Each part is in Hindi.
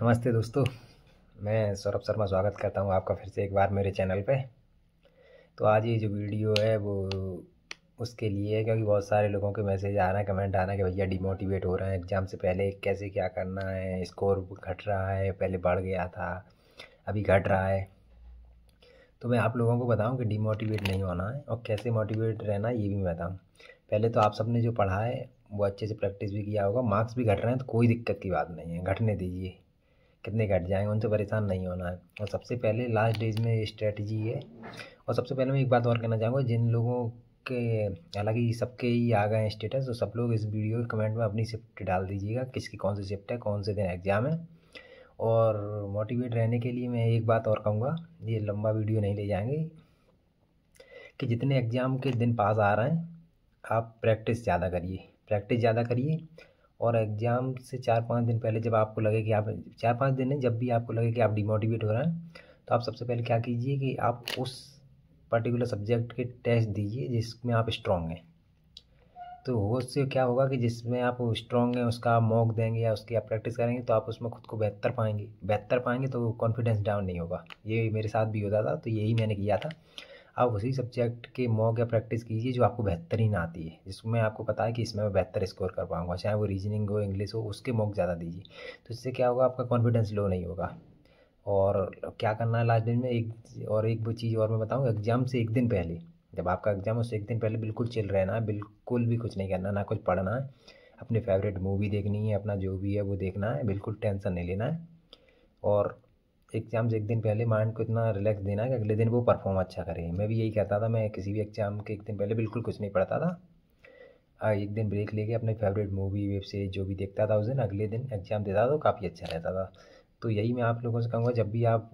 नमस्ते दोस्तों मैं सौरभ शर्मा स्वागत करता हूँ आपका फिर से एक बार मेरे चैनल पे तो आज ये जो वीडियो है वो उसके लिए है क्योंकि बहुत सारे लोगों के मैसेज आ रहे हैं कमेंट आ रहे हैं कि भैया डिमोटिवेट हो रहे हैं एग्ज़ाम से पहले कैसे क्या करना है स्कोर घट रहा है पहले बढ़ गया था अभी घट रहा है तो मैं आप लोगों को बताऊँ कि डिमोटिवेट नहीं होना है और कैसे मोटिवेट रहना ये भी मैं बताऊँ पहले तो आप सब ने जो पढ़ा है वो अच्छे से प्रैक्टिस भी किया होगा मार्क्स भी घट रहे हैं तो कोई दिक्कत की बात नहीं है घटने दीजिए कितने घट जाएंगे उनसे परेशान नहीं होना है और सबसे पहले लास्ट डेज में स्ट्रेटजी है और सबसे पहले मैं एक बात और कहना चाहूँगा जिन लोगों के हालांकि सबके ही आ गए हैं स्टेटस तो सब लोग इस वीडियो के कमेंट में अपनी शिफ्ट डाल दीजिएगा किसकी कौन सी शिफ्ट है कौन से दिन एग्ज़ाम है और मोटिवेट रहने के लिए मैं एक बात और कहूँगा ये लंबा वीडियो नहीं ले जाएंगे कि जितने एग्ज़ाम के दिन पास आ रहे हैं आप प्रैक्टिस ज़्यादा करिए प्रैक्टिस ज़्यादा करिए और एग्ज़ाम से चार पाँच दिन पहले जब आपको लगे कि आप चार पाँच दिन है जब भी आपको लगे कि आप डिमोटिवेट हो रहे हैं तो आप सबसे पहले क्या कीजिए कि आप उस पर्टिकुलर सब्जेक्ट के टेस्ट दीजिए जिसमें आप स्ट्रॉन्ग हैं तो उससे क्या होगा कि जिसमें आप स्ट्रॉन्ग हैं उसका आप मॉक देंगे या उसकी आप प्रैक्टिस करेंगे तो आप उसमें खुद को बेहतर पाएंगे बेहतर पाएंगे तो कॉन्फिडेंस डाउन नहीं होगा ये मेरे साथ भी होता था तो यही मैंने किया था आप उसी सब्जेक्ट के मॉक या प्रैक्टिस कीजिए जो आपको बेहतरीन आती है जिसमें आपको पता है कि इसमें मैं बेहतर स्कोर कर पाऊँगा चाहे वो रीजनिंग हो इंग्लिश हो उसके मॉक ज़्यादा दीजिए तो इससे क्या होगा आपका कॉन्फिडेंस लो नहीं होगा और क्या करना है लास्ट दिन में एक और एक वो चीज़ और मैं बताऊँ एग्ज़ाम से एक दिन पहले जब आपका एग्ज़ाम उससे एक दिन पहले बिल्कुल चिल रहना है बिल्कुल भी कुछ नहीं करना ना कुछ पढ़ना है अपनी फेवरेट मूवी देखनी है अपना जो भी है वो देखना है बिल्कुल टेंशन नहीं लेना है और एग्ज़ाम से एक दिन पहले माइंड को इतना रिलैक्स देना है कि अगले दिन वो परफॉर्म अच्छा करे मैं भी यही कहता था मैं किसी भी एग्ज़ाम के एक दिन पहले बिल्कुल कुछ नहीं पढ़ता था एक दिन ब्रेक लेके अपने फेवरेट मूवी वेब सीरीज जो भी देखता था उस दिन अगले दिन एग्ज़ाम देता था तो काफ़ी अच्छा रहता था तो यही मैं आप लोगों से कहूँगा जब भी आप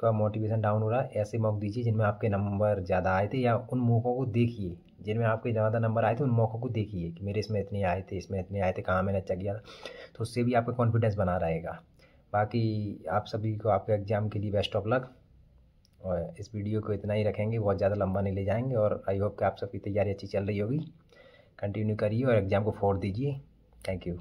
का मोटिवेशन डाउन हो रहा है ऐसे मौक़ दीजिए जिनमें आपके नंबर ज़्यादा आए थे या उन मौक़ों को देखिए जिनमें आपके ज़्यादा नंबर आए थे उन मौक़ों को देखिए कि मेरे इसमें इतने आए थे इसमें इतने आए थे कहाँ मैंने अच्छा किया था तो उससे भी आपका कॉन्फिडेंस बना रहेगा बाकी आप सभी को आपके एग्ज़ाम के लिए बेस्ट ऑफ लक और इस वीडियो को इतना ही रखेंगे बहुत ज़्यादा लंबा नहीं ले जाएंगे और आई होप कि आप सबकी तैयारी अच्छी चल रही होगी कंटिन्यू करिए और एग्ज़ाम को फोड़ दीजिए थैंक यू